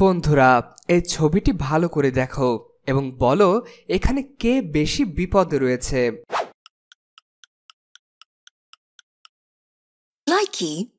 বন্ধুরা এই ছবিটি ভালো করে দেখো এবং বলো এখানে কে বেশি বিপদে রয়েছে Likey